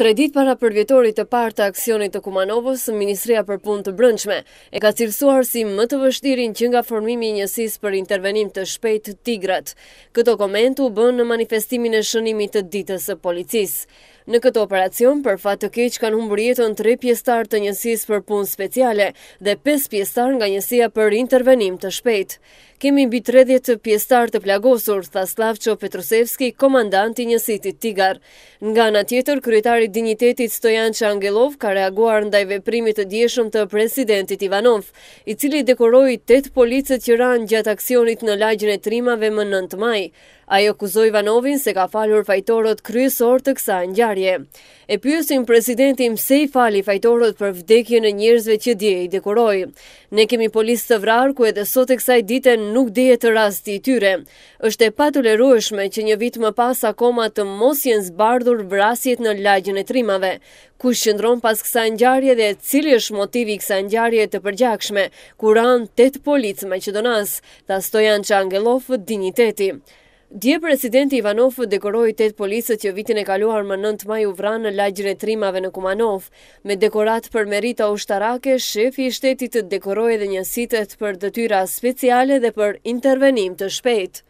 Tre dit para për vjetorit të partë të aksionit të Kumanovës, Ministria për punë të brëndshme e ka cilësuar si më të vështirin që nga formimi njësis për intervenim të shpejt tigrat. Këto komentu bënë në manifestimin e shënimit të ditës e policisë. Në këtë operacion, për fat të keq kanë humbur jetën 3 pjesëtar të njësisë për punë speciale dhe 5 pjesëtar nga njësia për intervenim të shpejtë. Kemi mbi 30 pjesëtar të plagosur, tha Slavço Petrusevski, komandant i njësisë Tigar. Nga ana tjetër, kryetari i Stojan Çangelov ka reaguar ndaj veprimit të djeshëm të presidentit Ivanov, i cili dekoroi 8 policët që ranë gjatë aksionit në lagjën e Trimave më 9 maj. Ajo akuzoi Ivanovin se ka falur fajtorët kryesor të kësaj ngjarje. E pyesim presidentin pse i fali fajtorët për vdekjen e njerëzve që dje i dekoroj. Ne kemi policë të vrarë ku edhe sot e kësaj dite nuk dihet të rasti i tyre. Është e patolerueshme që një vit më pas akoma të mos jenë zbardhur vrasjet në lagjën e trimave. Ku shëndron pas kësaj ngjarje dhe cili është motivi i kësaj ngjarje të përgjakshme, kur ran 8 policë maqedonas, ta stojan Çangelov digniteti. Dje presidenti Ivanov dekoroi tet policët që vitin e kaluar më 9 maj u vran në lagjin e trimave në Kumanov. Me dekorat për merita ushtarake, shefi i shtetit dekoroi edhe njësitet për detyra speciale dhe për intervenim të shpejtë.